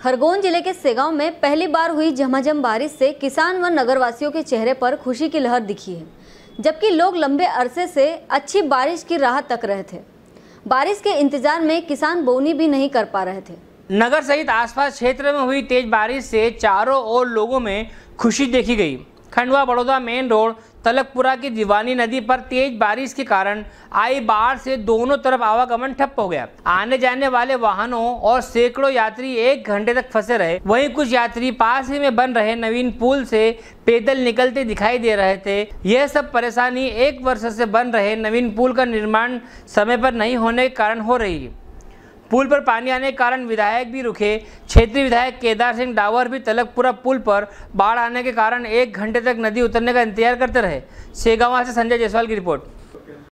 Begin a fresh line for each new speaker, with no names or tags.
खरगोन जिले के सेगांव में पहली बार हुई झमाझम बारिश से किसान व नगरवासियों के चेहरे पर खुशी की लहर दिखी है जबकि लोग लंबे अरसे से अच्छी बारिश की राह तक रहे थे बारिश के इंतजार में किसान बोनी भी नहीं कर पा रहे थे
नगर सहित आसपास क्षेत्र में हुई तेज बारिश से चारों ओर लोगों में खुशी देखी गई खंडवा बड़ौदा मेन रोड तलकपुरा की दीवानी नदी पर तेज बारिश के कारण आई बाढ़ से दोनों तरफ आवागमन ठप हो गया आने जाने वाले वाहनों और सैकड़ों यात्री एक घंटे तक फंसे रहे वहीं कुछ यात्री पास ही में बन रहे नवीन पुल से पैदल निकलते दिखाई दे रहे थे यह सब परेशानी एक वर्ष से बन रहे नवीन पुल का निर्माण समय पर नहीं होने के कारण हो रही है पुल पर पानी आने के कारण विधायक भी रुके क्षेत्रीय विधायक केदार सिंह डावर भी तलकपुरा पुल पर बाढ़ आने के कारण एक घंटे तक नदी उतरने का इंतजार करते रहे सेगावा से संजय जायसवाल की रिपोर्ट